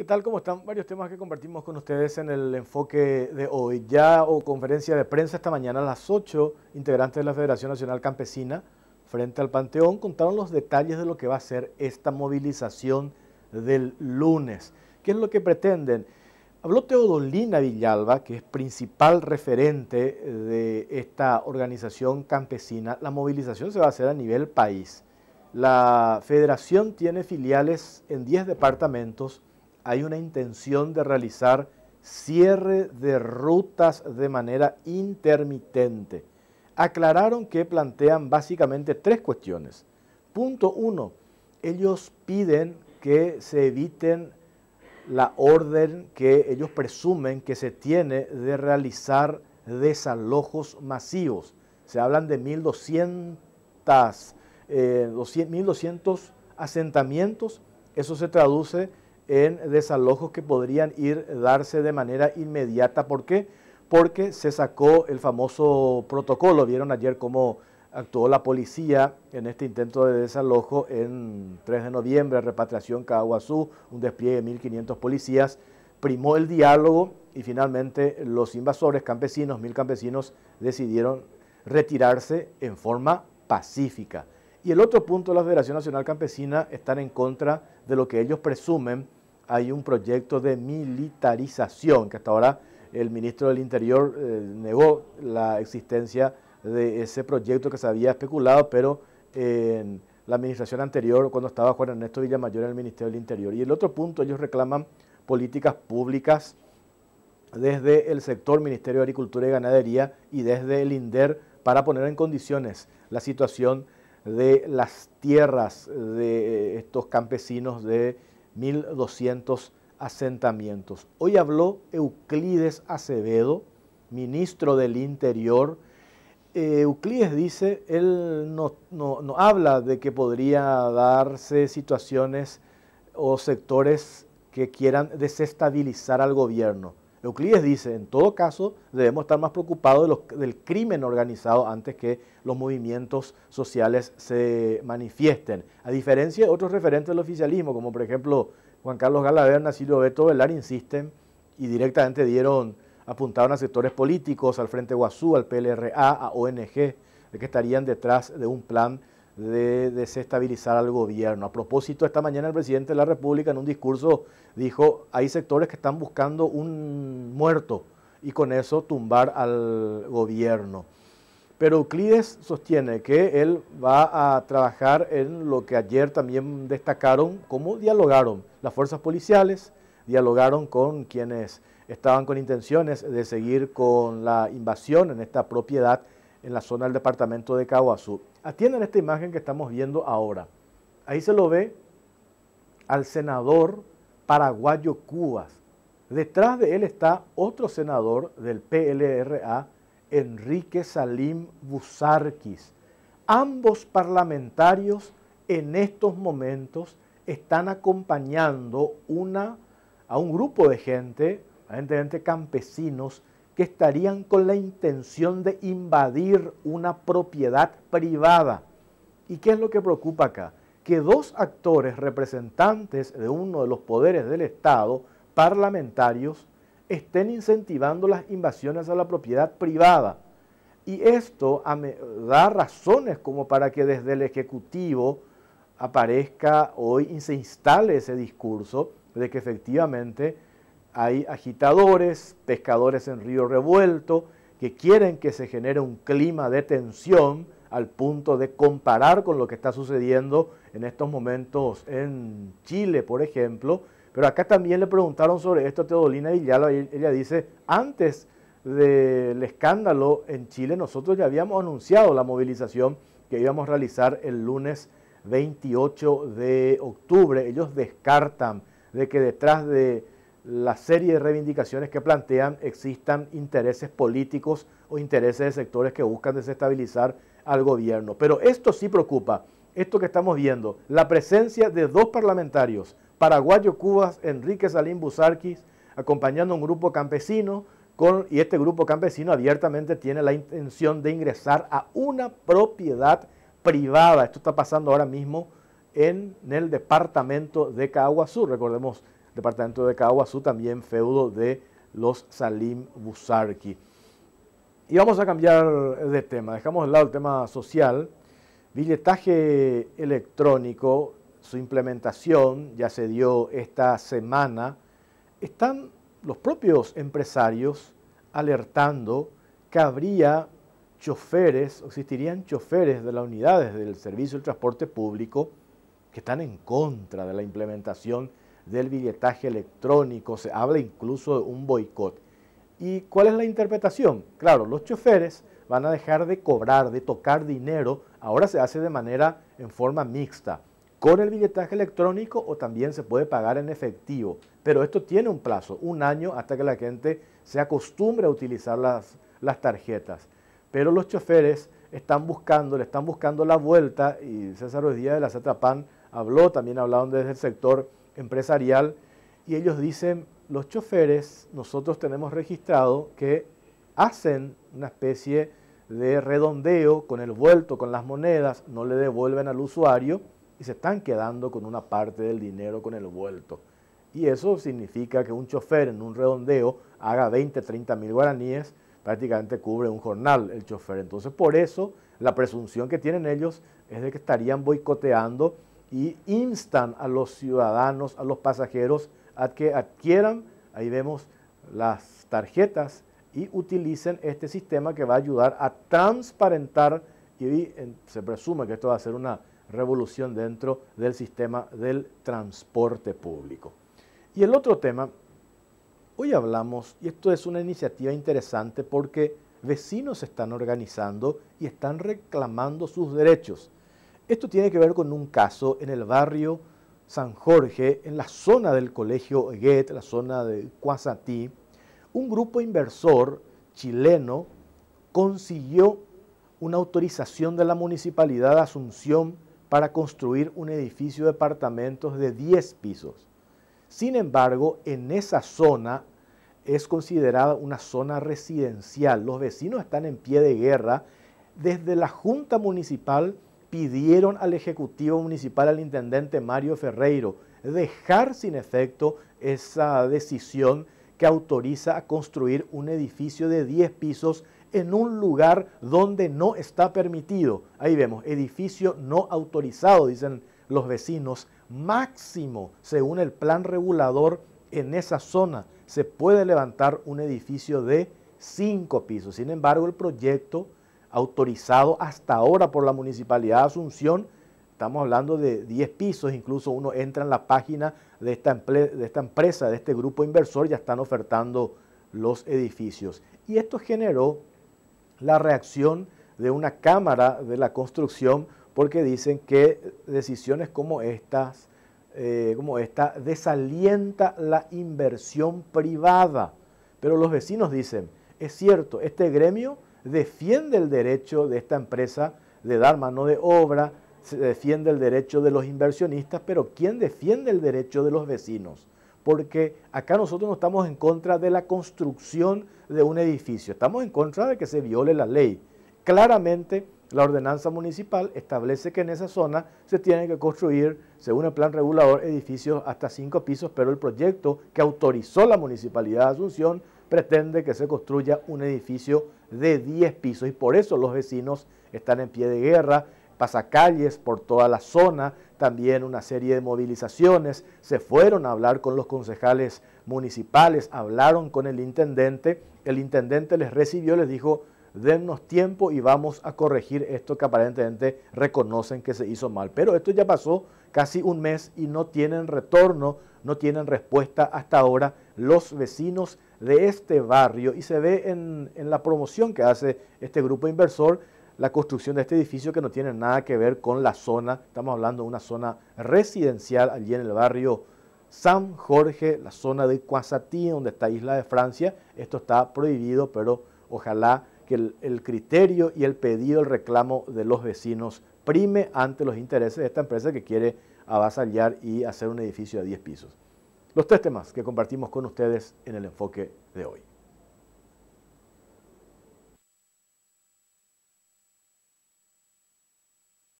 ¿Qué tal? ¿Cómo están? Varios temas que compartimos con ustedes en el enfoque de hoy. Ya o conferencia de prensa esta mañana a las ocho integrantes de la Federación Nacional Campesina frente al Panteón contaron los detalles de lo que va a ser esta movilización del lunes. ¿Qué es lo que pretenden? Habló Teodolina Villalba, que es principal referente de esta organización campesina. La movilización se va a hacer a nivel país. La federación tiene filiales en diez departamentos hay una intención de realizar cierre de rutas de manera intermitente. Aclararon que plantean básicamente tres cuestiones. Punto uno, ellos piden que se eviten la orden que ellos presumen que se tiene de realizar desalojos masivos. Se hablan de 1.200 eh, asentamientos, eso se traduce en desalojos que podrían ir darse de manera inmediata. ¿Por qué? Porque se sacó el famoso protocolo. Vieron ayer cómo actuó la policía en este intento de desalojo en 3 de noviembre, repatriación Caguazú, un despliegue de 1.500 policías. Primó el diálogo y finalmente los invasores campesinos, mil campesinos, decidieron retirarse en forma pacífica. Y el otro punto, la Federación Nacional Campesina están en contra de lo que ellos presumen hay un proyecto de militarización, que hasta ahora el ministro del Interior eh, negó la existencia de ese proyecto que se había especulado, pero en la administración anterior, cuando estaba Juan Ernesto Villamayor en el Ministerio del Interior. Y el otro punto, ellos reclaman políticas públicas desde el sector Ministerio de Agricultura y Ganadería y desde el INDER para poner en condiciones la situación de las tierras de eh, estos campesinos de 1.200 asentamientos. Hoy habló Euclides Acevedo, ministro del Interior. Eh, Euclides dice, él no, no habla de que podría darse situaciones o sectores que quieran desestabilizar al gobierno. Euclides dice, en todo caso, debemos estar más preocupados del crimen organizado antes que los movimientos sociales se manifiesten. A diferencia de otros referentes del oficialismo, como por ejemplo Juan Carlos Galaverna, Silvio Beto Velar, insisten y directamente dieron, apuntaron a sectores políticos, al Frente Guazú, al PLRA, a ONG, de que estarían detrás de un plan de desestabilizar al gobierno. A propósito, esta mañana el presidente de la República en un discurso dijo, hay sectores que están buscando un muerto y con eso tumbar al gobierno. Pero Euclides sostiene que él va a trabajar en lo que ayer también destacaron, cómo dialogaron las fuerzas policiales, dialogaron con quienes estaban con intenciones de seguir con la invasión en esta propiedad en la zona del departamento de Caguazú. Atienden esta imagen que estamos viendo ahora. Ahí se lo ve al senador paraguayo Cubas. Detrás de él está otro senador del PLRA, Enrique Salim Busarquis. Ambos parlamentarios en estos momentos están acompañando una, a un grupo de gente, gente, gente campesinos, que estarían con la intención de invadir una propiedad privada. ¿Y qué es lo que preocupa acá? Que dos actores representantes de uno de los poderes del Estado, parlamentarios, estén incentivando las invasiones a la propiedad privada. Y esto da razones como para que desde el Ejecutivo aparezca hoy y se instale ese discurso de que efectivamente hay agitadores, pescadores en río revuelto, que quieren que se genere un clima de tensión al punto de comparar con lo que está sucediendo en estos momentos en Chile, por ejemplo. Pero acá también le preguntaron sobre esto a Teodolina Villalba y ella dice, antes del escándalo en Chile, nosotros ya habíamos anunciado la movilización que íbamos a realizar el lunes 28 de octubre. Ellos descartan de que detrás de la serie de reivindicaciones que plantean existan intereses políticos o intereses de sectores que buscan desestabilizar al gobierno. Pero esto sí preocupa, esto que estamos viendo, la presencia de dos parlamentarios, paraguayo Cubas, Enrique Salín Busarquis, acompañando a un grupo campesino, y este grupo campesino abiertamente tiene la intención de ingresar a una propiedad privada. Esto está pasando ahora mismo en el departamento de Caaguazú. Recordemos departamento de Caguazú, también feudo de los Salim Busarki. Y vamos a cambiar de tema, dejamos de lado el tema social, billetaje electrónico, su implementación ya se dio esta semana, están los propios empresarios alertando que habría choferes, existirían choferes de las unidades del servicio del transporte público que están en contra de la implementación del billetaje electrónico, se habla incluso de un boicot. ¿Y cuál es la interpretación? Claro, los choferes van a dejar de cobrar, de tocar dinero, ahora se hace de manera en forma mixta, con el billetaje electrónico o también se puede pagar en efectivo, pero esto tiene un plazo, un año hasta que la gente se acostumbre a utilizar las, las tarjetas. Pero los choferes están buscando, le están buscando la vuelta y César Díaz de la Zatrapán habló, también hablaron desde el sector empresarial y ellos dicen, los choferes, nosotros tenemos registrado que hacen una especie de redondeo con el vuelto, con las monedas, no le devuelven al usuario y se están quedando con una parte del dinero con el vuelto. Y eso significa que un chofer en un redondeo haga 20, 30 mil guaraníes, prácticamente cubre un jornal el chofer. Entonces por eso la presunción que tienen ellos es de que estarían boicoteando y instan a los ciudadanos, a los pasajeros, a que adquieran, ahí vemos las tarjetas, y utilicen este sistema que va a ayudar a transparentar, y se presume que esto va a ser una revolución dentro del sistema del transporte público. Y el otro tema, hoy hablamos, y esto es una iniciativa interesante porque vecinos se están organizando y están reclamando sus derechos. Esto tiene que ver con un caso en el barrio San Jorge, en la zona del colegio Guet, la zona de Cuasatí. Un grupo inversor chileno consiguió una autorización de la Municipalidad de Asunción para construir un edificio de apartamentos de 10 pisos. Sin embargo, en esa zona es considerada una zona residencial. Los vecinos están en pie de guerra desde la Junta Municipal pidieron al Ejecutivo Municipal, al Intendente Mario Ferreiro, dejar sin efecto esa decisión que autoriza a construir un edificio de 10 pisos en un lugar donde no está permitido. Ahí vemos, edificio no autorizado, dicen los vecinos, máximo, según el plan regulador, en esa zona se puede levantar un edificio de 5 pisos. Sin embargo, el proyecto autorizado hasta ahora por la Municipalidad de Asunción. Estamos hablando de 10 pisos, incluso uno entra en la página de esta, empresa, de este grupo inversor, ya están ofertando los edificios. Y esto generó la reacción de una Cámara de la Construcción porque dicen que decisiones como estas, eh, como esta, desalienta la inversión privada. Pero los vecinos dicen, es cierto, este gremio defiende el derecho de esta empresa de dar mano de obra, se defiende el derecho de los inversionistas, pero ¿quién defiende el derecho de los vecinos? Porque acá nosotros no estamos en contra de la construcción de un edificio, estamos en contra de que se viole la ley. Claramente la ordenanza municipal establece que en esa zona se tienen que construir, según el plan regulador, edificios hasta cinco pisos, pero el proyecto que autorizó la Municipalidad de Asunción pretende que se construya un edificio de 10 pisos y por eso los vecinos están en pie de guerra, pasacalles por toda la zona, también una serie de movilizaciones, se fueron a hablar con los concejales municipales, hablaron con el intendente, el intendente les recibió, les dijo, dennos tiempo y vamos a corregir esto que aparentemente reconocen que se hizo mal. Pero esto ya pasó casi un mes y no tienen retorno, no tienen respuesta hasta ahora los vecinos de este barrio y se ve en, la promoción que hace este grupo inversor la construcción de este edificio que no tiene nada que ver con la zona, estamos hablando de una zona residencial allí en el barrio San Jorge, la zona de Cuasatí, donde está Isla de Francia, esto está prohibido, pero ojalá que el, el criterio y el pedido, el reclamo de los vecinos prime ante los intereses de esta empresa que quiere avasallar y hacer un edificio de 10 pisos los tres temas que compartimos con ustedes en el enfoque de hoy.